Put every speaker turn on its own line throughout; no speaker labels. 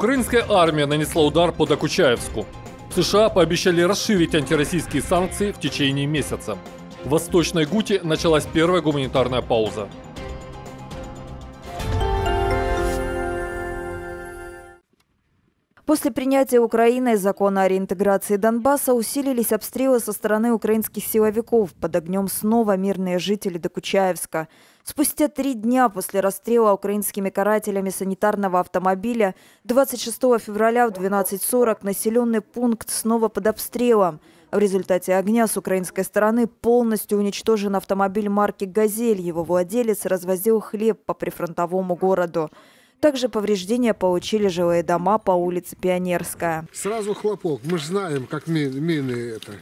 Украинская армия нанесла удар по Докучаевску. США пообещали расширить антироссийские санкции в течение месяца. В Восточной Гуте началась первая гуманитарная пауза.
После принятия Украиной закона о реинтеграции Донбасса усилились обстрелы со стороны украинских силовиков. Под огнем снова мирные жители Докучаевска. Спустя три дня после расстрела украинскими карателями санитарного автомобиля 26 февраля в 12.40 населенный пункт снова под обстрелом. В результате огня с украинской стороны полностью уничтожен автомобиль марки «Газель». Его владелец развозил хлеб по прифронтовому городу. Также повреждения получили жилые дома по улице Пионерская. Сразу хлопок. Мы же
знаем, как мины, мины это.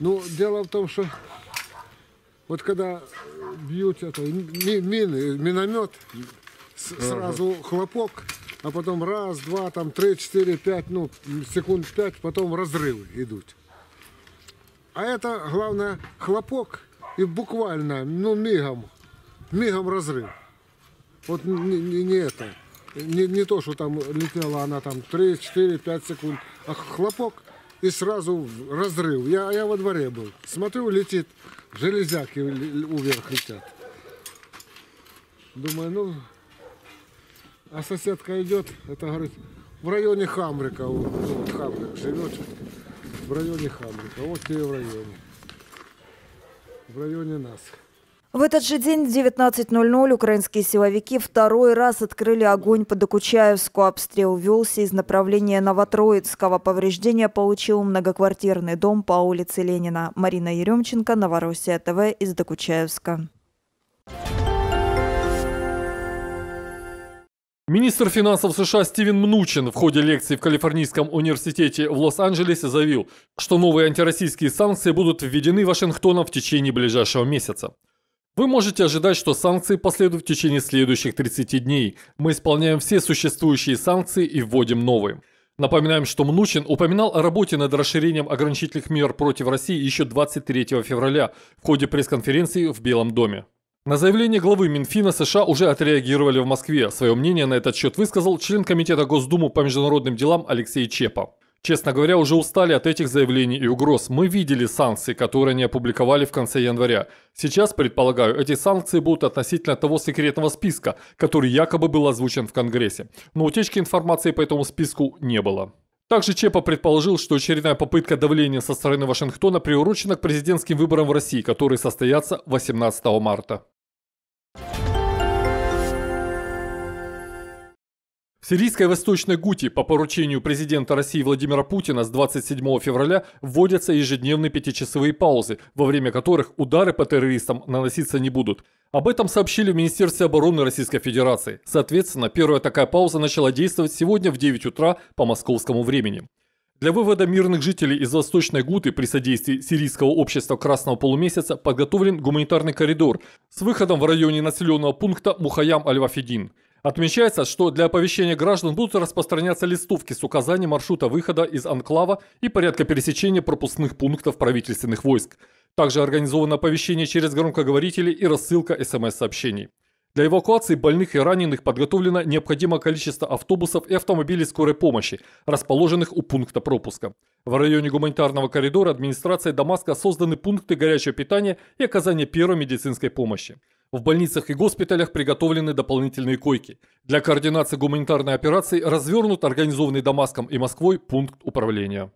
Ну, дело в том, что вот когда бьют это, ми, мины, миномет, сразу ага. хлопок, а потом раз, два, там три, четыре, пять, ну, секунд пять, потом разрывы идут. А это, главное, хлопок и буквально, ну, мигом, мигом разрыв. Вот не, не, не это. Не, не то, что там летела она там 3, 4, 5 секунд, а хлопок и сразу разрыв. Я, я во дворе был. Смотрю, летит, железяки вверх летят. Думаю, ну, а соседка идет, это говорит, в районе Хамрика, вот Хамрик живет, в районе Хамрика, вот тебе в районе, в районе нас.
В этот же день в 19.00 украинские силовики второй раз открыли огонь по Докучаевску. Обстрел велся из направления Новотроицкого. Повреждение получил многоквартирный дом по улице Ленина. Марина Еремченко, Новороссия ТВ из Докучаевска.
Министр финансов США Стивен Мнучин в ходе лекции в Калифорнийском университете в Лос-Анджелесе заявил, что новые антироссийские санкции будут введены Вашингтоном в течение ближайшего месяца. Вы можете ожидать, что санкции последуют в течение следующих 30 дней. Мы исполняем все существующие санкции и вводим новые. Напоминаем, что Мнучин упоминал о работе над расширением ограничительных мер против России еще 23 февраля в ходе пресс-конференции в Белом доме. На заявление главы Минфина США уже отреагировали в Москве. Свое мнение на этот счет высказал член Комитета Госдумы по международным делам Алексей Чепа. Честно говоря, уже устали от этих заявлений и угроз. Мы видели санкции, которые они опубликовали в конце января. Сейчас, предполагаю, эти санкции будут относительно того секретного списка, который якобы был озвучен в Конгрессе. Но утечки информации по этому списку не было. Также Чепа предположил, что очередная попытка давления со стороны Вашингтона приурочена к президентским выборам в России, которые состоятся 18 марта. В сирийской Восточной Гути по поручению президента России Владимира Путина с 27 февраля вводятся ежедневные пятичасовые паузы, во время которых удары по террористам наноситься не будут. Об этом сообщили в Министерстве обороны Российской Федерации. Соответственно, первая такая пауза начала действовать сегодня в 9 утра по московскому времени. Для вывода мирных жителей из Восточной Гуты при содействии Сирийского общества Красного Полумесяца подготовлен гуманитарный коридор с выходом в районе населенного пункта Мухаям Аль-Вафидин. Отмечается, что для оповещения граждан будут распространяться листовки с указанием маршрута выхода из анклава и порядка пересечения пропускных пунктов правительственных войск. Также организовано оповещение через громкоговорители и рассылка СМС-сообщений. Для эвакуации больных и раненых подготовлено необходимое количество автобусов и автомобилей скорой помощи, расположенных у пункта пропуска. В районе гуманитарного коридора администрация Дамаска созданы пункты горячего питания и оказания первой медицинской помощи. В больницах и госпиталях приготовлены дополнительные койки. Для координации гуманитарной операции развернут организованный Дамаском и Москвой пункт управления.